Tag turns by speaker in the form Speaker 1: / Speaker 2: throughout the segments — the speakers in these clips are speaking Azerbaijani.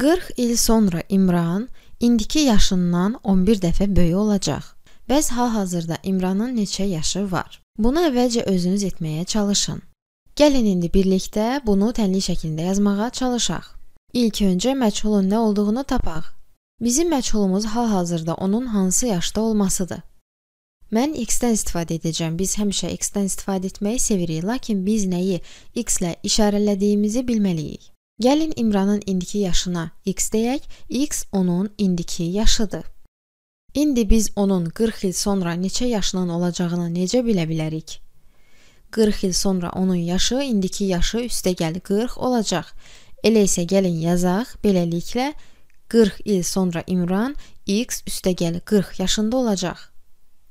Speaker 1: 40 il sonra İmran indiki yaşından 11 dəfə böyük olacaq. Bəs hal-hazırda İmranın neçə yaşı var? Bunu əvvəlcə özünüz etməyə çalışın. Gəlin indi birlikdə bunu tənli şəklində yazmağa çalışaq. İlk öncə məchulun nə olduğunu tapaq. Bizim məchulumuz hal-hazırda onun hansı yaşda olmasıdır. Mən x-dən istifadə edəcəm. Biz həmişə x-dən istifadə etməyi sevirik, lakin biz nəyi x-lə işarələdiyimizi bilməliyik. Gəlin İmranın indiki yaşına x deyək. x onun indiki yaşıdır. İndi biz onun 40 il sonra neçə yaşının olacağını necə bilə bilərik? 40 il sonra onun yaşı indiki yaşı üstəgəl 40 olacaq. Elə isə gəlin yazaq. Beləliklə 40 il sonra İmran x üstəgəl 40 yaşında olacaq.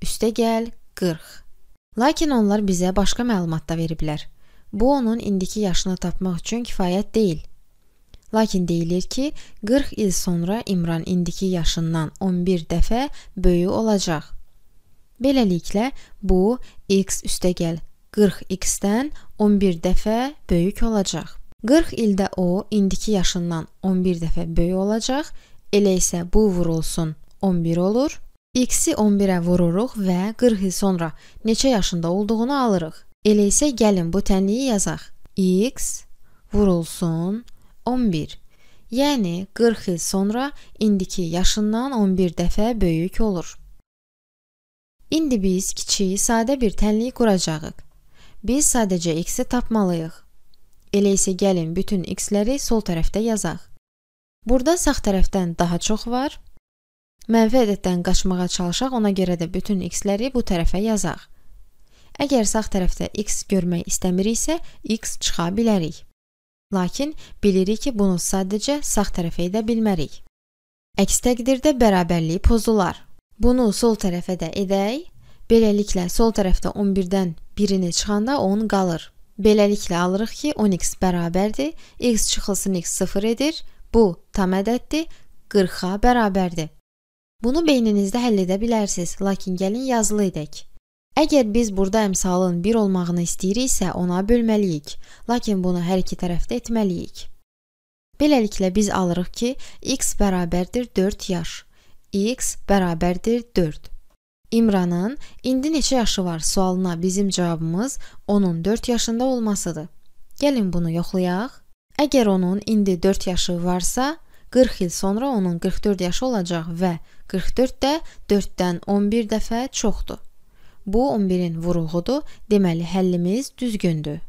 Speaker 1: Üstəgəl 40. Lakin onlar bizə başqa məlumat da veriblər. Bu onun indiki yaşını tapmaq üçün kifayət deyil. Lakin deyilir ki, 40 il sonra İmran indiki yaşından 11 dəfə böyük olacaq. Beləliklə, bu x üstəgəl 40x-dən 11 dəfə böyük olacaq. 40 ildə o indiki yaşından 11 dəfə böyük olacaq. Elə isə bu vurulsun 11 olur. X-i 11-ə vururuq və 40 il sonra neçə yaşında olduğunu alırıq. Elə isə gəlin bu tənliyi yazaq. X vurulsun 11. Yəni 40 il sonra indiki yaşından 11 dəfə böyük olur. İndi biz kiçik, sadə bir tənlik quracağıq. Biz sadəcə x-i tapmalıyıq. Elə isə gəlin bütün x-ləri sol tərəfdə yazaq. Burada sağ tərəfdən daha çox var. Mənfi ədəddən qaçmağa çalışaq, ona görə də bütün x-ləri bu tərəfə yazaq. Əgər sağ tərəfdə x görmək istəmiriksə, x çıxa bilərik. Lakin bilirik ki, bunu sadəcə sağ tərəfə edə bilmərik. Əks təqdirdə bərabərliyi pozular. Bunu sol tərəfə də edək. Beləliklə sol tərəfdə 11-dən birini çıxanda 10 qalır. Beləliklə alırıq ki, 10x bərabərdir. x çıxılsın x 0 edir. Bu tam ədəddir. 40-a bərabərdir. Bunu beyninizdə həll edə bilərsiniz, lakin gəlin yazılı edək. Əgər biz burada əmsalın 1 olmağını istəyiriksə, ona bölməliyik, lakin bunu hər iki tərəfdə etməliyik. Beləliklə biz alırıq ki, x bərabərdir 4 yaş. x bərabərdir 4. İmranın indi neçə yaşı var sualına bizim cavabımız onun 4 yaşında olmasıdır. Gəlin bunu yoxlayaq. Əgər onun indi 4 yaşı varsa, 40 il sonra onun 44 yaşı olacaq və 44 də 4-dən 11 dəfə çoxdur. Bu 11-in vurğudur. Deməli, həllimiz düzgündür.